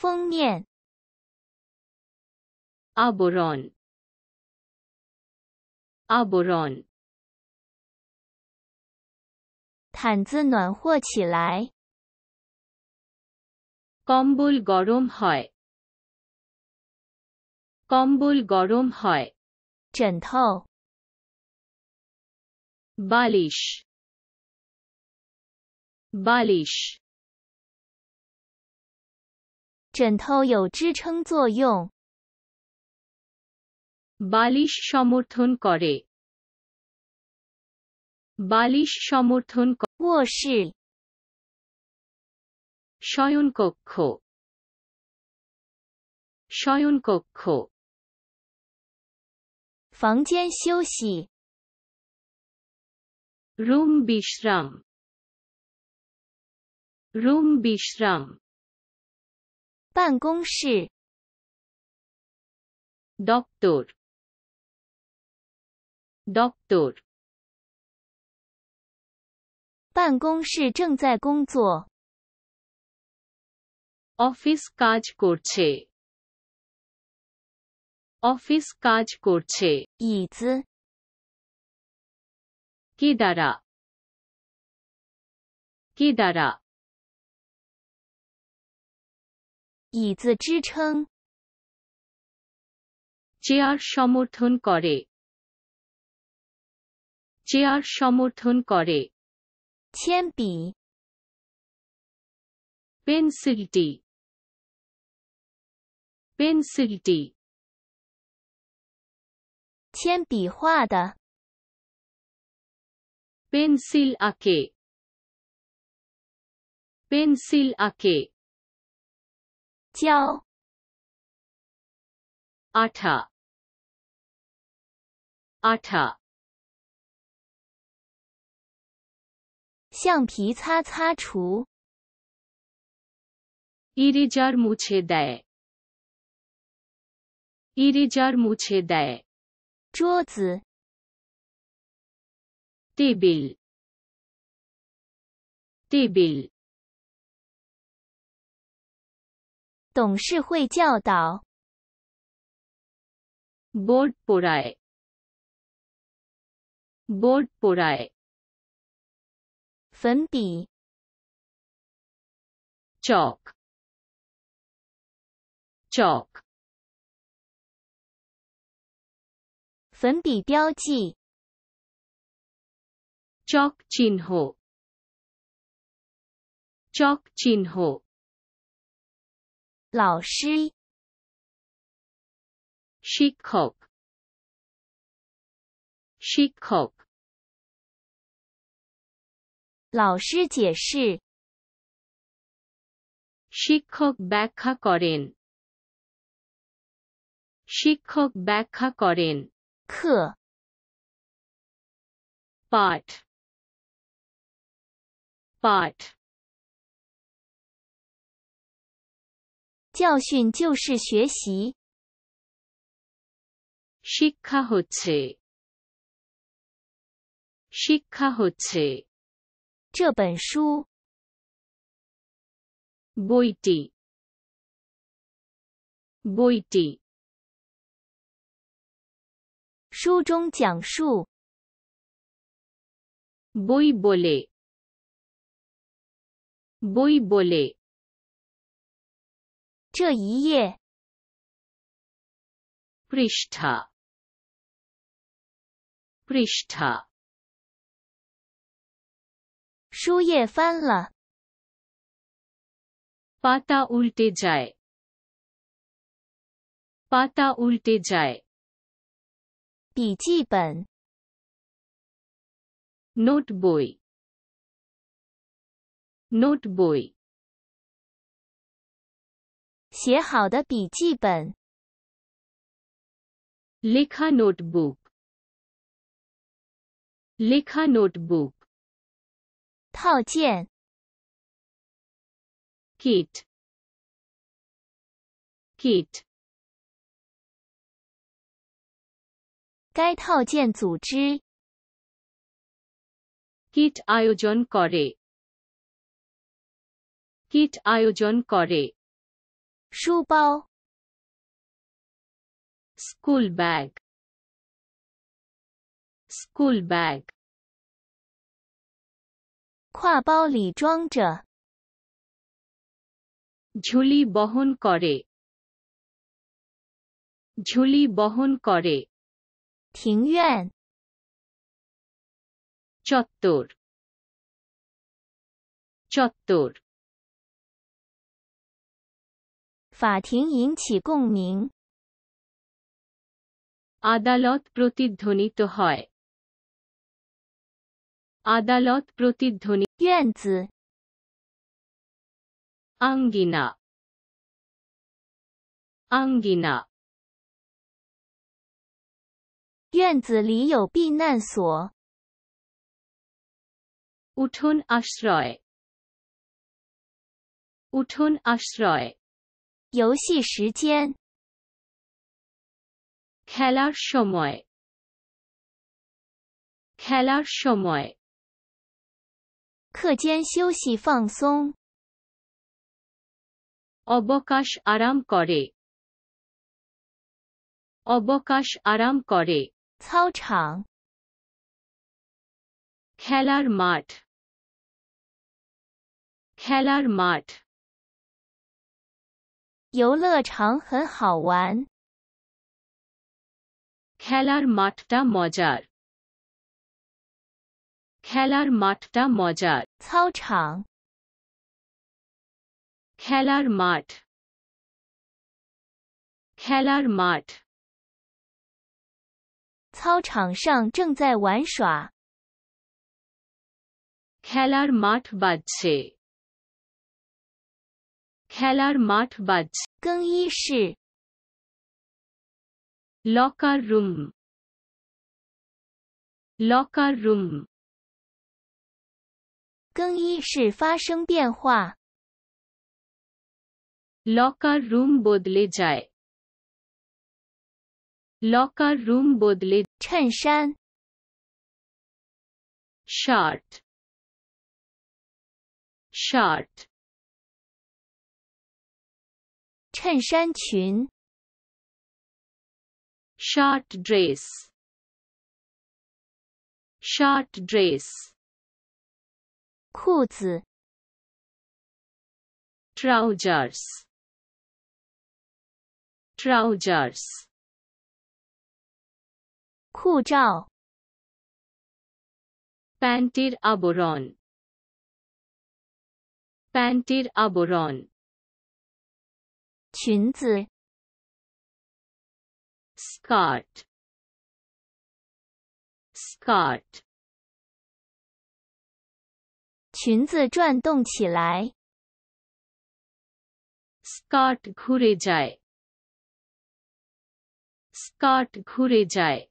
封面。aburon aburon，毯子暖和起来。k o m b u l gorum hoy k o m b u l gorum hoy，枕头。balish balish 枕头有支撑作用。卧室。休息。房间休息。Room bishram。Room bishram。办公室，doctor，doctor，办公室正在工作。office काज क ो र त o f f i c e काज क ो र त 椅子 क ि ड ़ा र ा क ि ड ़ा椅子支撑。J.R. 帮忙做。J.R. 帮忙做。铅笔。Pencil. Pencil. 铅笔画的。Pencil ake. Pencil ake. 胶，atta，atta，橡皮擦擦除。이리저리 r m u c c 저리무척 i 桌子，table，table。董事会教导。Board porai. Board porai. 粉笔。Chalk. Chalk. 粉笔标记。Chalk chinhoe. Chalk chinhoe. o 老师，shikok，shikok，老师解释，shikok bakhakorein，shikok bakhakorein 课 part，part。教训就是学习。Shikahuze，Shikahuze，这本书。Boiti，Boiti，书中讲述。Boi bole，Boi bole。这一页。b r i s t a b r i s t a 书页翻了。Pata ulte jaye，Pata ulte j a y 笔记本。Notebook，Notebook。写好的笔记本。notebook. l i ल a notebook. 套件 kit kit 该套件组织 kit आयोजन करे kit आयोजन करे 书包 school bag school bag 挎包里装着 ঝুলি বহন করে ঝুলি বহন করে 庭院 চত্বর চত্বর 法庭引起共鸣。आदालत प्रतिध्वनित होय。आदालत प्रतिध्वनित。院子。आंगिना。आंगिना。院子里有避难所。उठून आश्रय。उठून आश्रय。游戏时间 খেলার সময় খেলার সময় অবকাশ আরাম করে অবকাশ আরাম করে 操场 খেলার মাঠ খেলার মাঠ 游乐场很好玩。खेलार माट टा मजार。खेलार माट टा म ज 操场。खेलार माट。खेलार म 操场上正在玩耍。खेलार माट बाजे。খেলার মাঠ বাজ 更衣室 locker room locker room 更衣室发生变化 locker room বদলে যায় locker room বদলে 衬衫 shirt shirt 衬衫裙，short dress，short dress，裤子，trousers，trousers，裤罩 p a n t e d a b o r o n p a n t e d aboron。裙子，skirt，skirt，裙子转动起来，skirt gurejai，skirt gurejai。